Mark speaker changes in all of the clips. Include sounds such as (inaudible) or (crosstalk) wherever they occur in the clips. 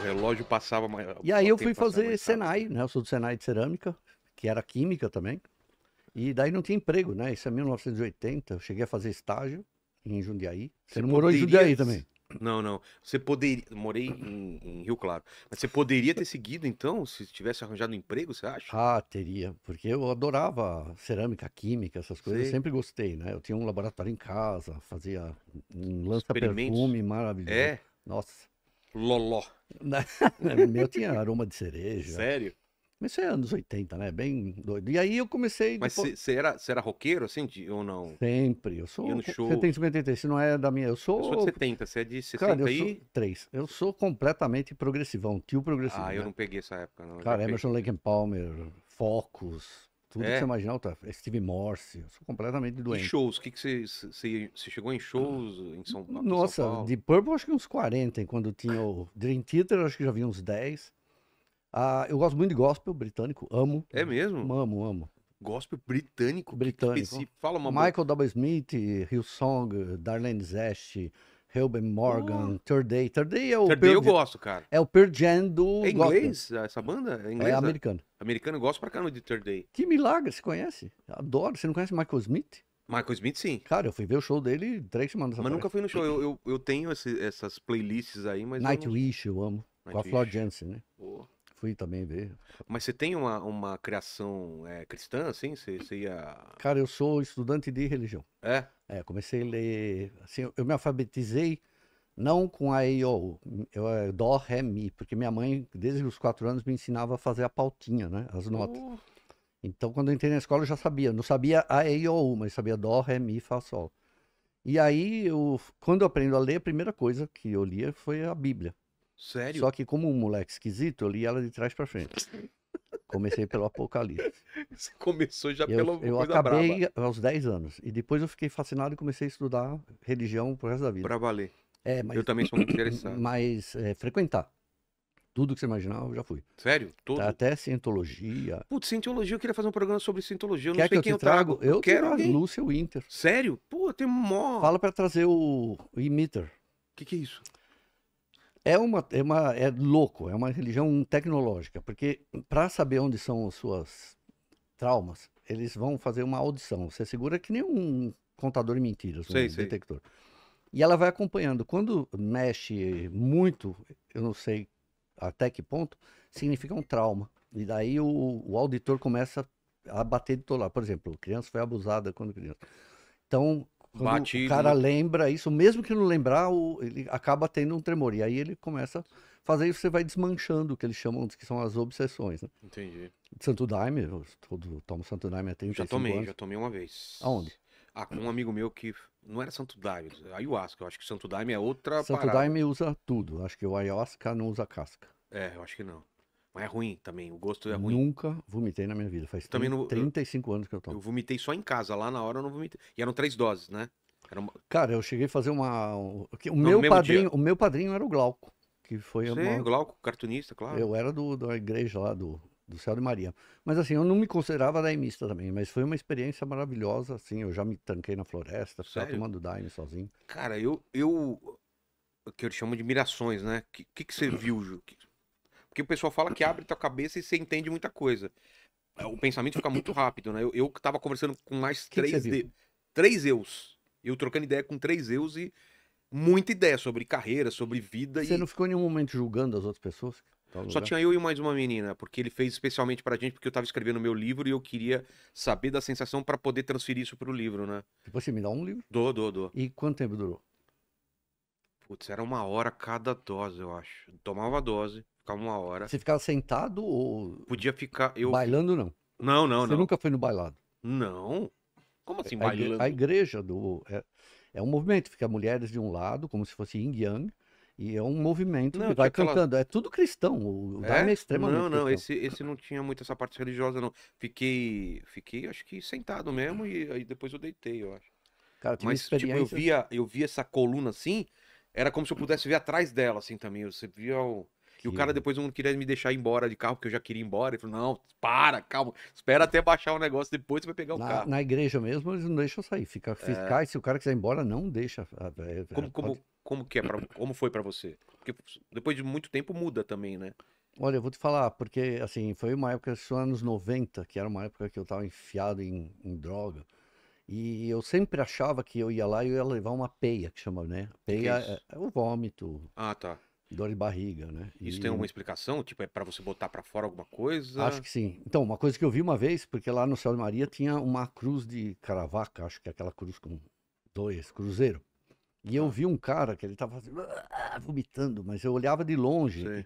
Speaker 1: O relógio passava mais. E aí eu fui fazer Senai,
Speaker 2: né? né? Eu sou do Senai de Cerâmica, que era química também. E daí não tinha emprego, né? Isso é 1980. Eu cheguei a fazer estágio em Jundiaí. Você, você não morou em Jundiaí também?
Speaker 1: Não, não. Você poderia. Morei em, em, Rio Claro. Mas você poderia ter seguido, então, se tivesse arranjado um emprego, você acha?
Speaker 2: Ah, teria. Porque eu adorava cerâmica, química, essas coisas. Sei. Eu sempre gostei, né? Eu tinha um laboratório em casa, fazia um lança-perfume maravilhoso. É. Nossa. Loló. (laughs) Meu tinha aroma de cereja. Sério? Comecei é anos 80, né? Bem doido. E aí eu comecei. Mas você depois...
Speaker 1: era, era roqueiro, assim, de, ou não?
Speaker 2: Sempre. Eu sou. Você tem 53, se não é da minha. Eu sou. Eu sou de 70,
Speaker 1: você é de 60 Cara, eu aí? Sou...
Speaker 2: 3. Eu sou completamente progressivão, tio progressivo. Ah, né? eu não peguei essa época, não. Cara, Emerson Lake Palmer, Focus, tudo é. que você imaginar, tá? Steve Morse, eu sou completamente doente. E
Speaker 1: shows, o que, que você, você chegou em shows ah. em São Paulo? Nossa, São
Speaker 2: Paulo? de Purple acho que uns 40, quando tinha o Dream Theater acho que já vi uns 10. Ah, eu gosto muito de gospel britânico, amo. É mesmo? Amo, amo. Gospel britânico? Britânico. Que que fala uma Michael bo... W. Smith, Hillsong, Darlene Zest. Helben Morgan, oh. Third Day. Third Day é o. Third Day eu gosto, cara. É o Pearl Jam do. É inglês?
Speaker 1: Essa banda? É inglesa? É né? americana. Americano, eu gosto pra caramba de Third Day.
Speaker 2: Que milagre, você conhece? Adoro. Você não conhece Michael Smith? Michael Smith, sim. Cara, eu fui ver o show dele três semanas atrás. Mas nunca
Speaker 1: fui no show. Eu, eu, eu tenho esse, essas playlists aí, mas. Nightwish, eu,
Speaker 2: não... eu, amo. Night com a Flor Jensen, né? Oh fui também ver.
Speaker 1: Mas você tem uma, uma criação é, cristã, assim? Você, você ia...
Speaker 2: Cara, eu sou estudante de religião. É? É, comecei a ler... Assim, eu me alfabetizei não com a EIO, eu, eu, é, Dó, Ré, Mi, porque minha mãe, desde os quatro anos, me ensinava a fazer a pautinha, né? As notas. Oh. Então, quando eu entrei na escola, eu já sabia. Não sabia a o, mas sabia Dó, Ré, Mi, Fá, Sol. E aí, eu, quando eu aprendo a ler, a primeira coisa que eu lia foi a Bíblia. Sério? Só que como um moleque esquisito, eu li ela de trás para frente. Comecei pelo Apocalipse.
Speaker 1: (laughs) Você começou já eu, pela eu coisa acabei
Speaker 2: brava. aos 10 anos. E depois eu fiquei fascinado e comecei a estudar religião pro resto da vida. Pra valer. É, mas, eu também sou muito (coughs) interessado. Mas é, frequentar. Tudo que você imaginar, eu já fui. Sério? Tudo? Tá, até cientologia.
Speaker 1: Putz, cientologia, eu queria fazer um programa sobre cientologia. Eu Quer não sei que quem eu, te eu trago. trago. Eu, eu quero alguém.
Speaker 2: Lúcia Winter. Sério?
Speaker 1: Pô, tem mó.
Speaker 2: Fala para trazer o, o Emitter. O que, que é isso? É, uma, é, uma, é louco, é uma religião tecnológica, porque para saber onde são as suas traumas, eles vão fazer uma audição. Você segura que nem um contador de mentiras, um sei, detector. Sei. E ela vai acompanhando. Quando mexe muito, eu não sei até que ponto, significa um trauma. E daí o, o auditor começa a bater de todo lado. Por exemplo, criança foi abusada quando criança. Então, quando o cara lembra isso, mesmo que não lembrar, ele acaba tendo um tremor. E aí ele começa a fazer isso, você vai desmanchando o que eles chamam, que são as obsessões, né? Entendi. Santo Daime, eu todo, tomo Santo Daime há Já tomei, anos. já tomei uma vez. Aonde?
Speaker 1: Ah, com um amigo meu que não era Santo Daime, ayahuasca. Eu acho que Santo Daime é outra Santo parada. Daime
Speaker 2: usa tudo. Acho que o ayahuasca não usa casca.
Speaker 1: É, eu acho que não. Mas é ruim também, o gosto é ruim. Nunca
Speaker 2: vomitei na minha vida, faz também no, 35 eu, anos que eu tomo. Eu
Speaker 1: vomitei só em casa, lá na hora eu não vomitei. E eram três doses, né? Uma...
Speaker 2: Cara, eu cheguei a fazer uma... O meu, padrinho, o meu padrinho era o Glauco, que foi... Sim, uma... É
Speaker 1: Glauco, cartunista, claro. Eu
Speaker 2: era do, da igreja lá do, do Céu de Maria. Mas assim, eu não me considerava daimista também, mas foi uma experiência maravilhosa, assim, eu já me tanquei na floresta, ficava tomando daime sozinho.
Speaker 1: Cara, eu, eu, que eu chamo de mirações, né? O que, que, que você viu, Ju? Que, porque o pessoal fala que abre tua cabeça e você entende muita coisa. É, o pensamento fica muito rápido, né? Eu, eu tava conversando com mais que três, que de... três eus. Eu trocando ideia com três eus e muita ideia sobre carreira, sobre vida. Você e...
Speaker 2: não ficou em nenhum momento julgando as outras pessoas?
Speaker 1: Só tinha eu e mais uma menina, porque ele fez especialmente pra gente, porque eu tava escrevendo meu livro e eu queria saber da sensação para poder transferir isso pro livro, né?
Speaker 2: Você tipo assim, me dá um livro?
Speaker 1: Dou, dou, dou. E
Speaker 2: quanto tempo durou?
Speaker 1: Putz, era uma hora cada dose, eu acho. Tomava a dose, ficar uma hora.
Speaker 2: Você ficava sentado ou.
Speaker 1: Podia ficar. Eu...
Speaker 2: Bailando não. Não, não, Você não. nunca foi no bailado? Não. Como assim, bailando? A igreja do. É, é um movimento, fica mulheres de um lado, como se fosse yin yang, e é um movimento não, que vai aquela... cantando. É tudo cristão. O é? é extremamente. Não, não,
Speaker 1: esse, esse não tinha muito essa parte religiosa, não. Fiquei, fiquei acho que sentado mesmo, e aí depois eu deitei, eu acho. Cara, Mas, experiência... tipo, eu via, eu via essa coluna assim, era como se eu pudesse ver atrás dela, assim também. Você via o que o cara depois não queria me deixar ir embora de carro, porque eu já queria ir embora. Ele falou: não, para, calma, espera até baixar o negócio, depois você vai pegar o na, carro. Na igreja
Speaker 2: mesmo, eles não deixam sair. Fica fiscais, é... se o cara quiser ir embora, não deixa. Como, ah, é, é, como, Pode...
Speaker 1: como, que é pra, como foi para você? Porque depois de muito tempo muda também, né?
Speaker 2: Olha, eu vou te falar, porque assim, foi uma época, dos anos 90, que era uma época que eu estava enfiado em, em, droga. E eu sempre achava que eu ia lá e eu ia levar uma peia, que chama, né? É peia é, é o vômito. Ah, tá. Dor de barriga, né? Isso e... tem uma
Speaker 1: explicação? Tipo, é para você botar para fora alguma coisa? Acho que
Speaker 2: sim. Então, uma coisa que eu vi uma vez, porque lá no Céu de Maria tinha uma cruz de caravaca, acho que é aquela cruz com dois, cruzeiro. E eu tá. vi um cara que ele tava assim, ah", vomitando, mas eu olhava de longe sim.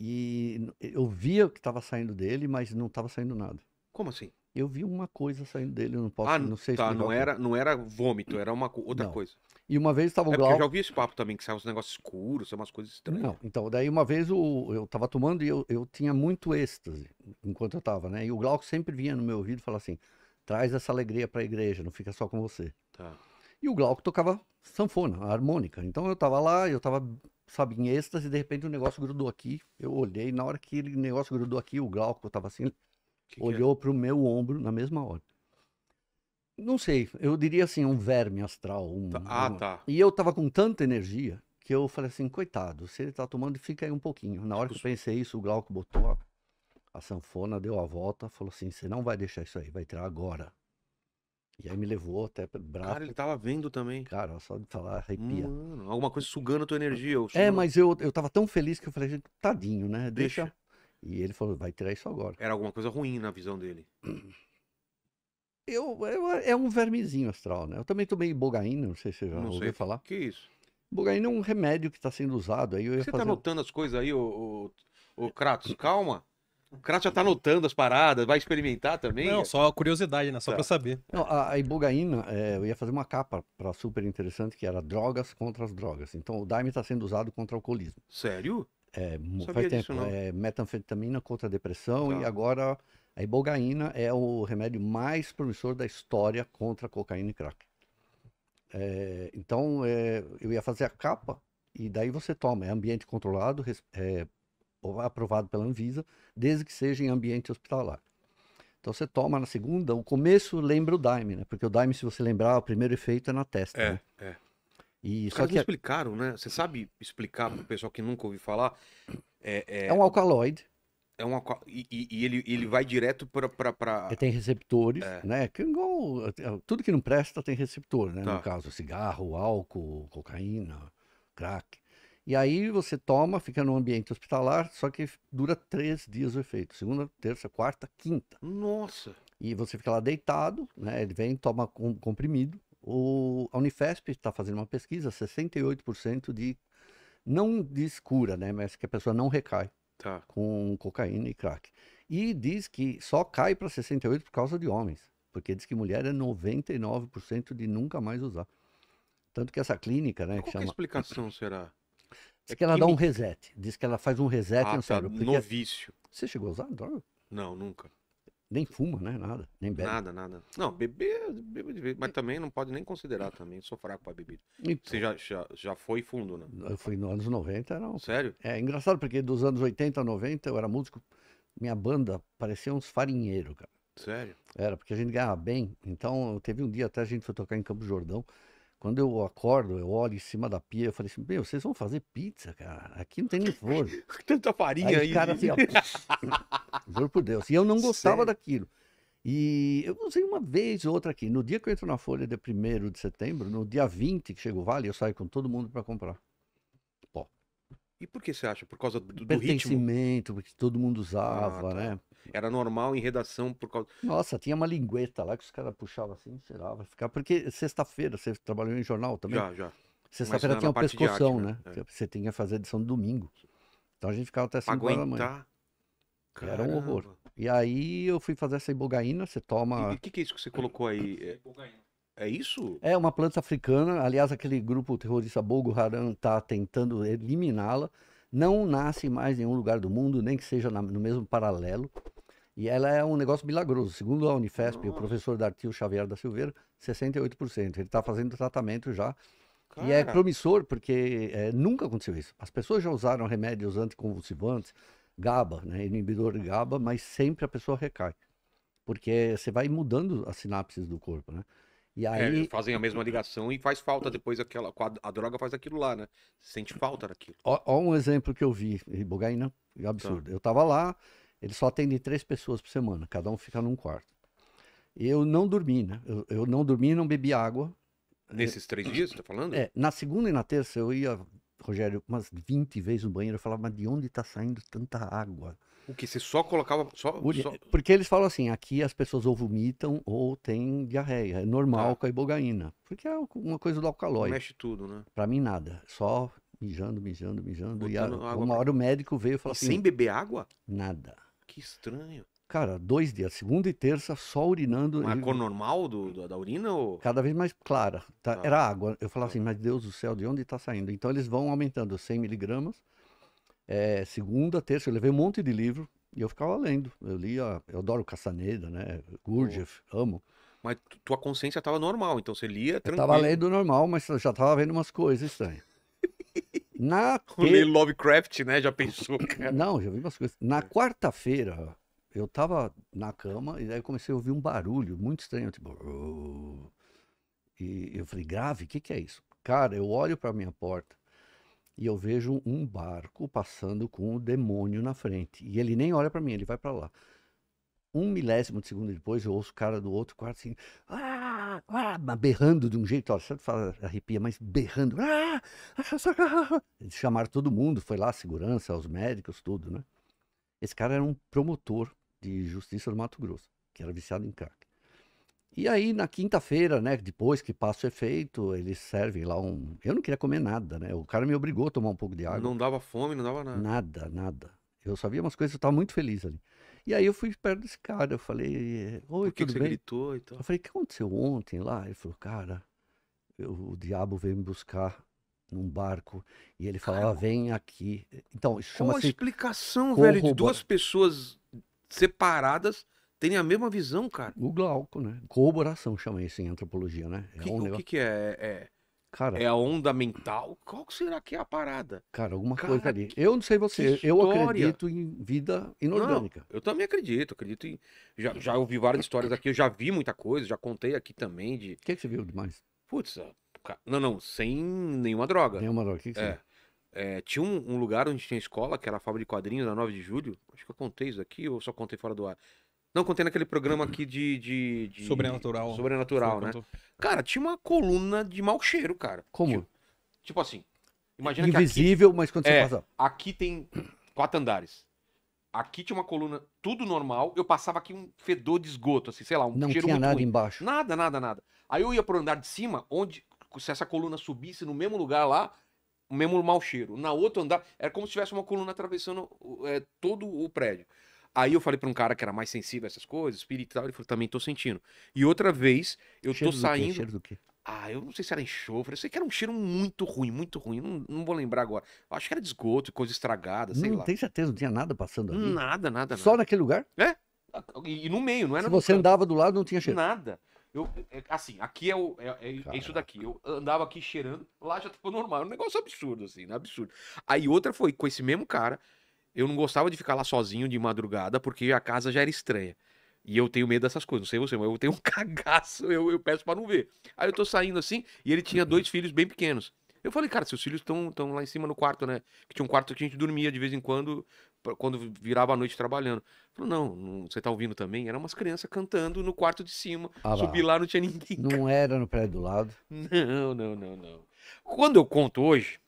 Speaker 2: e eu via o que estava saindo dele, mas não estava saindo nada. Como assim? Eu vi uma coisa saindo dele, eu não posso, ah, não sei tá, não era,
Speaker 1: não era vômito, era uma outra não. coisa.
Speaker 2: E uma vez estava o é porque eu já
Speaker 1: ouvi esse papo também, que saiu uns negócios escuros, umas coisas
Speaker 2: estranhas. Não, então, daí uma vez eu eu estava tomando e eu, eu tinha muito êxtase enquanto eu estava, né? E o Glauco sempre vinha no meu ouvido e falava assim, traz essa alegria para a igreja, não fica só com você. Tá. E o Glauco tocava sanfona, harmônica. Então eu estava lá, eu estava sabe, em êxtase, e de repente o negócio grudou aqui. Eu olhei, na hora que o negócio grudou aqui, o Glauco tava assim, que é? olhou para o meu ombro na mesma hora. Não sei, eu diria assim, um verme astral. Um, tá. Ah, um... tá. E eu tava com tanta energia que eu falei assim, coitado, se ele tá tomando, fica aí um pouquinho. Na hora que eu pensei isso, o Glauco botou a, a sanfona, deu a volta, falou assim, você não vai deixar isso aí, vai tirar agora. E aí me levou até braço. Cara,
Speaker 1: ele tava vendo também. Cara, só de falar, arrepia. Mano, alguma coisa sugando a tua energia. É, mas
Speaker 2: eu, eu tava tão feliz que eu falei, tadinho, né? Deixa. Deixa. E ele falou, vai tirar isso agora.
Speaker 1: Era alguma coisa ruim na visão dele. (clears throat)
Speaker 2: Eu, eu é um vermezinho astral, né? Eu também tomei bogaína, não sei se você já não ouviu sei. falar. Que isso? Bogaína é um remédio que está sendo usado. Aí Você está fazer... anotando
Speaker 1: as coisas aí, o, o, o Kratos? Calma. O Kratos já está anotando as paradas, vai experimentar também? Não, só
Speaker 2: curiosidade, né? Só tá. para saber. Não, a, a ibogaína, é, eu ia fazer uma capa para super interessante que era drogas contra as drogas. Então o Daime está sendo usado contra o alcoolismo. Sério? É, faz tempo. Disso, é metanfetamina contra a depressão tá. e agora a ibogaína é o remédio mais promissor da história contra cocaína e crack. É, então é, eu ia fazer a capa e daí você toma. É ambiente controlado, é, aprovado pela Anvisa, desde que seja em ambiente hospitalar. Então você toma na segunda, o começo lembra o Daime, né? Porque o Daime, se você lembrar, o primeiro efeito é na testa. É, né? é. E só que
Speaker 1: explicaram, né? Você sabe explicar para o pessoal que nunca ouviu falar? É, é... é um alcaloide. É um alca... e, e, ele, ele vai direto para. para pra... Tem
Speaker 2: receptores, é. né? Que, igual, é, tudo que não presta tem receptor, né? Tá. No caso, cigarro, álcool, cocaína, crack. E aí você toma, fica no ambiente hospitalar, só que dura três dias o efeito. Segunda, terça, quarta, quinta. Nossa! E você fica lá deitado, né? Ele vem, toma comprimido o, a Unifesp está fazendo uma pesquisa, 68% de, não diz cura, né, mas que a pessoa não recai tá. com cocaína e crack. E diz que só cai para 68% por causa de homens, porque diz que mulher é 99% de nunca mais usar. Tanto que essa clínica, né, Qual que é chama...
Speaker 1: explicação será? (coughs)
Speaker 2: Diz é que ela química? dá um reset, diz que ela faz um reset ah, no tá, No
Speaker 1: vício. Você
Speaker 2: chegou a usar droga? Então? Não, nunca. Nem fuma, né? Nada, nem bebe.
Speaker 1: Nada, nada. Não, beber, beber de vez, mas também não pode nem considerar também, sou fraco para bebida. Então, Você já, já, já foi fundo,
Speaker 2: né? Eu fui nos anos 90, não. Sério? É engraçado porque dos anos 80 a 90 eu era músico, minha banda parecia uns farinheiros, cara. Sério? Era, porque a gente ganhava bem. Então, teve um dia até a gente foi tocar em Campo Jordão. Quando eu acordo, eu olho em cima da pia, eu falei assim, meu, vocês vão fazer pizza, cara? Aqui não tem nem forno. (laughs) Tanta farinha aí. aí. cara assim, ó, (laughs) (laughs) juro por Deus. E eu não gostava Sério? daquilo. E eu usei uma vez ou outra aqui. No dia que eu entro na Folha de 1 de setembro, no dia 20 que chega o Vale, eu saio com todo mundo para comprar. Pó.
Speaker 1: E por que você acha? Por causa do, do Pertencimento,
Speaker 2: porque todo mundo usava, ah, tá. né? Era
Speaker 1: normal em redação por causa.
Speaker 2: Nossa, tinha uma lingueta lá que os caras puxavam assim, vai ficar Porque sexta-feira, você trabalhou em jornal também? Já, já. Sexta-feira tinha uma pescoção, arte, né? né? É. Você tinha que fazer edição de domingo. Então a gente ficava até sexta horas da manhã. Caramba. Era um horror. E aí eu fui fazer essa ibogaína, você toma. E o que,
Speaker 1: que, é isso que você colocou aí? É, é isso?
Speaker 2: É uma planta africana. Aliás, aquele grupo terrorista bolgo Haram está tentando eliminá-la. Não nasce mais em nenhum lugar do mundo, nem que seja no mesmo paralelo. E ela é um negócio milagroso. Segundo a Unifesp, Nossa. o professor Dartil Xavier da Silveira, 68%. Ele está fazendo tratamento já. Cara. E é promissor porque é, nunca aconteceu isso. As pessoas já usaram remédios anticonvulsivantes, GABA, né, inibidor de GABA, mas sempre a pessoa recai. Porque você vai mudando as sinapses do corpo, né? E é, aí... É,
Speaker 1: fazem a mesma ligação e faz falta depois aquela. A droga faz aquilo lá, né? Sente falta daquilo.
Speaker 2: Ó, ó um exemplo que eu vi, Bogaina, absurdo. Tá. Eu tava lá, ele só atende três pessoas por semana, cada um fica num quarto. Eu não dormi, né? Eu, eu não dormi e não bebi água.
Speaker 1: Nesses três eu, é, dias, você tá falando? É,
Speaker 2: na segunda e na terça eu ia, Rogério, umas 20 vezes no banheiro, eu falava, mas de onde está saindo tanta água? O que? Você só colocava. Só, só... Porque eles falam assim: aqui as pessoas ou vomitam ou têm diarreia. É normal ah. com a ibogaína. Porque é uma coisa do alcaloide. Mexe tudo, né? Pra mim, nada. Só mijando, mijando, mijando. Botando e a, uma hora o médico veio e falou e assim: sem
Speaker 1: beber água? Nada. Que estranho.
Speaker 2: Cara, dois dias, segunda e terça, só urinando. Uma a cor
Speaker 1: normal do, do, da
Speaker 2: urina? Ou... Cada vez mais clara. Tá? Ah. Era água. Eu falava tá. assim, mas Deus do céu, de onde está saindo? Então eles vão aumentando 100 miligramas. É, segunda, terça, eu levei um monte de livro e eu ficava lendo. Eu lia, eu adoro Castaneda, né? Gurdjieff, oh. amo. Mas tua
Speaker 1: consciência estava normal, então você lia tranquilo. Eu tava lendo
Speaker 2: normal, mas já estava vendo umas coisas estranhas. Na que... (laughs)
Speaker 1: Lovecraft, né? Já pensou, (coughs)
Speaker 2: cara? Não, já vi umas coisas. Na quarta-feira, eu tava na cama e aí comecei a ouvir um barulho muito estranho, tipo. E eu falei, grave, o que, que é isso? Cara, eu olho para minha porta e eu vejo um barco passando com o um demônio na frente. E ele nem olha para mim, ele vai para lá um milésimo de segundo depois, eu ouço o cara do outro quarto assim, ah, ah, berrando de um jeito, ó, sempre fala, arrepia, mas berrando. Ah, ah, ah, ah chamaram todo mundo, foi lá, a segurança, os médicos, tudo, né? Esse cara era um promotor de justiça do Mato Grosso, que era viciado em crack. E aí, na quinta-feira, né, depois que passa o efeito, eles servem lá um. Eu não queria comer nada, né? O cara me obrigou a tomar um pouco de água. Não dava
Speaker 1: fome, não dava nada.
Speaker 2: Nada, nada. Eu sabia umas coisas, eu estava muito feliz ali. E aí eu fui perto desse cara, eu falei, oi, Por que, que você bem? gritou e então? tal? Eu falei, o que aconteceu ontem lá? Ele falou, cara, eu, o diabo veio me buscar num barco e ele falava, vem aqui. Então, isso chama-se... Uma explicação, velho, de duas
Speaker 1: pessoas separadas terem a mesma visão, cara. O
Speaker 2: glauco, né? Corroboração chama isso em antropologia, né? É que, um o negócio...
Speaker 1: que, que é? é... é Cara, é a onda mental. Qual será que é a parada?
Speaker 2: Cara, alguma cara, coisa ali. Eu não sei você, eu acredito em vida inorgânica.
Speaker 1: Não, eu também acredito, acredito em. Já, já ouvi várias histórias aqui, eu já vi muita coisa, já contei aqui também
Speaker 2: de. O que, que, você viu demais?
Speaker 1: Putz, ah, não, não, sem nenhuma droga. Nenhuma droga, o que, que é, é, tinha um, um, lugar onde tinha escola, que era a fábrica de quadrinhos, na 9 de julho. Acho que eu contei isso aqui, ou só contei fora do ar. Não, contei naquele programa aqui de. de, de... Sobrenatural. Sobrenatural, né? Cara, tinha uma coluna de mau cheiro, cara. Como? Tipo, tipo assim. Imagina Invisível, que aqui, mas quando é, você passa. Aqui tem quatro andares. Aqui tinha uma coluna, tudo normal. Eu passava aqui um fedor de esgoto, assim, sei lá, um Não cheiro tinha nada ruim. embaixo. Nada, nada, nada. Aí eu ia pro andar de cima, onde se essa coluna subisse no mesmo lugar lá, o mesmo mau cheiro. Na outro andar, era como se tivesse uma coluna atravessando é, todo o prédio. Aí eu falei para um cara que era mais sensível a essas coisas, espírito tal, ele falou, também tô sentindo. E outra vez, eu cheiro tô saindo. Quê? Cheiro do quê? Ah, eu não sei se era enxofre, eu sei que era um cheiro muito ruim, muito ruim, não, não vou lembrar agora. Acho que era de esgoto, coisa estragada, sei não, lá. Não tem
Speaker 2: certeza, não tinha nada passando ali? Nada, nada, Só nada. naquele lugar?
Speaker 1: É, ah, e no meio, não era... Se você andava
Speaker 2: do lado, não tinha cheiro? Nada.
Speaker 1: Eu, é, é, assim, aqui é, o, é, é, é isso daqui. Eu andava aqui cheirando, lá já tava normal. Um negócio absurdo, assim, né, absurdo. Aí outra foi com esse mesmo cara, eu não gostava de ficar lá sozinho de madrugada, porque a casa já era estranha. E eu tenho medo dessas coisas, não sei você, mas eu tenho um (laughs) cagaço, eu, eu peço para não ver. Aí eu tô saindo assim, e ele tinha dois filhos bem pequenos. Eu falei, cara, seus filhos estão lá em cima no quarto, né? Que tinha um quarto que a gente dormia de vez em quando, quando virava a noite trabalhando. Falou, não, não, você tá ouvindo também? Eram umas crianças cantando no quarto de cima. Ah lá. Subi lá, não tinha ninguém.
Speaker 2: Não (laughs) era no prédio do lado?
Speaker 1: Não, não, não, não. Quando eu conto hoje,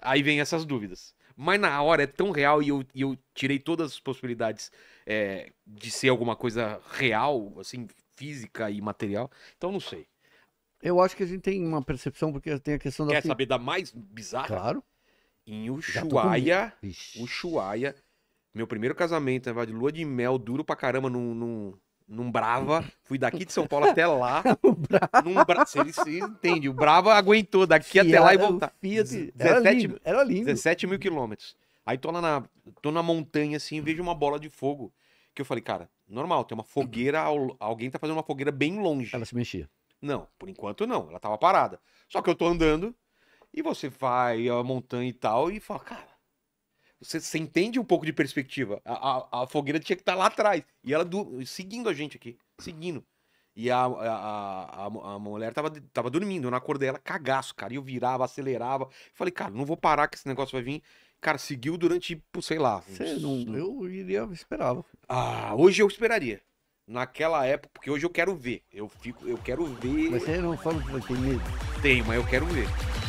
Speaker 1: aí vem essas dúvidas mas na hora é tão real e eu, e eu tirei todas as possibilidades é, de ser alguma coisa real, assim, física e material. Então não sei.
Speaker 2: Eu acho que a gente tem uma percepção, porque tem a questão da. Quer saber
Speaker 1: da mais bizarra? Claro. Em Ushuaia. Ushuaia. Meu primeiro casamento, né, de lua de mel, duro pra caramba num, num, num Brava. Fui daqui de São Paulo (laughs) até lá. num Brava. Você, você entende, o Brava aguentou daqui Fiat, até lá e voltar. Fiat, 17, era lindo, era lindo. 17 mil quilômetros. Aí tô lá na, tô na montanha assim e vejo uma bola de fogo. Que eu falei, cara, normal, tem uma fogueira, alguém tá fazendo uma fogueira bem longe. Ela se mexia. Não, por enquanto não, ela tava parada. Só que eu tô andando e você vai a montanha e tal e fala, cara, você, você entende um pouco de perspectiva. A, a, a fogueira tinha que estar tá lá atrás. E ela do, seguindo a gente aqui. Seguindo. E a, a, a, a, mulher tava, tava dormindo, eu não acordei ela, cagaço, cara. E eu virava, acelerava. Falei, cara, não vou parar que esse negócio vai vir. Cara, seguiu durante, tipo, sei lá. Você
Speaker 2: não, eu iria, esperava.
Speaker 1: Ah, hoje eu esperaria. Naquela época, porque hoje eu quero ver. Eu fico, eu quero ver. Mas você não fala que vai ter medo? Tem, mas eu quero ver.